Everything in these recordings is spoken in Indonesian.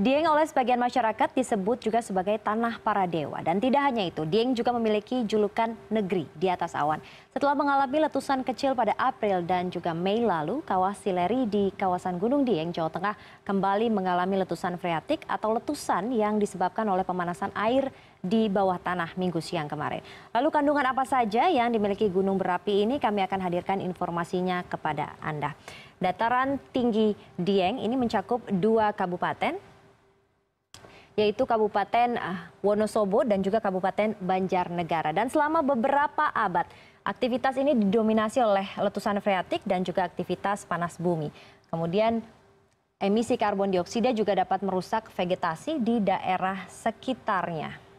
Dieng oleh sebagian masyarakat disebut juga sebagai tanah para dewa. Dan tidak hanya itu, Dieng juga memiliki julukan negeri di atas awan. Setelah mengalami letusan kecil pada April dan juga Mei lalu, kawah Sileri di kawasan Gunung Dieng, Jawa Tengah kembali mengalami letusan freatik atau letusan yang disebabkan oleh pemanasan air di bawah tanah minggu siang kemarin. Lalu kandungan apa saja yang dimiliki gunung berapi ini kami akan hadirkan informasinya kepada Anda. Dataran Tinggi Dieng ini mencakup dua kabupaten, yaitu Kabupaten ah, Wonosobo dan juga Kabupaten Banjarnegara. Dan selama beberapa abad, aktivitas ini didominasi oleh letusan freatik dan juga aktivitas panas bumi. Kemudian emisi karbon dioksida juga dapat merusak vegetasi di daerah sekitarnya.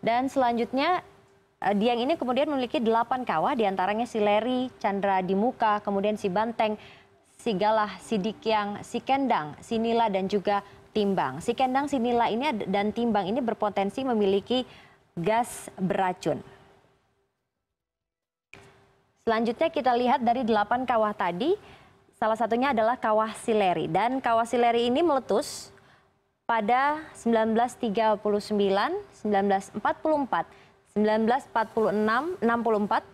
Dan selanjutnya eh, Dieng ini kemudian memiliki delapan kawah, diantaranya si Leri, Chandra Dimuka, kemudian si Banteng, Sigalah, Sidikyang, Sikendang, Sinila, dan juga Timbang. Si Sikendang, Sinila ini dan Timbang ini berpotensi memiliki gas beracun. Selanjutnya kita lihat dari delapan kawah tadi, salah satunya adalah kawah Sileri. Dan kawah Sileri ini meletus pada 1939, 1944, 1946, 64,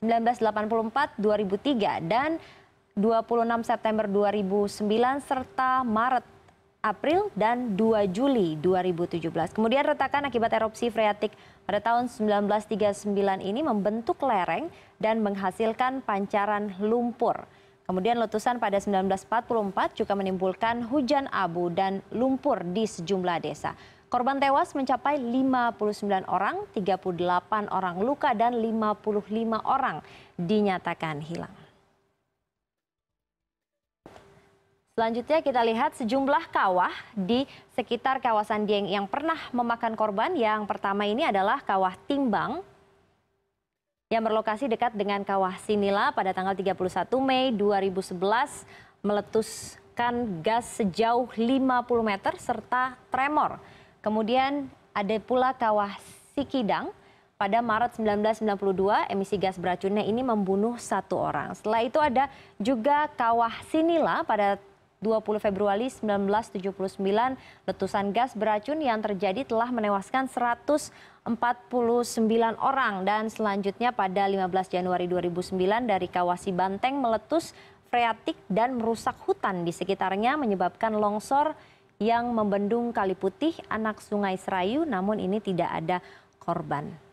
1984, 2003 dan 26 September 2009 serta Maret April dan 2 Juli 2017. Kemudian retakan akibat erupsi freatik pada tahun 1939 ini membentuk lereng dan menghasilkan pancaran lumpur. Kemudian letusan pada 1944 juga menimbulkan hujan abu dan lumpur di sejumlah desa. Korban tewas mencapai 59 orang, 38 orang luka dan 55 orang dinyatakan hilang. Selanjutnya kita lihat sejumlah kawah di sekitar kawasan Dieng yang pernah memakan korban. Yang pertama ini adalah kawah Timbang, yang berlokasi dekat dengan kawah Sinila pada tanggal 31 Mei 2011 meletuskan gas sejauh 50 meter serta tremor. Kemudian ada pula kawah Sikidang pada Maret 1992 emisi gas beracunnya ini membunuh satu orang. Setelah itu ada juga kawah Sinila pada 20 Februari 1979, letusan gas beracun yang terjadi telah menewaskan 149 orang dan selanjutnya pada 15 Januari 2009 dari Kawasi Banteng meletus freatik dan merusak hutan di sekitarnya menyebabkan longsor yang membendung Kali Putih, anak Sungai Serayu, namun ini tidak ada korban.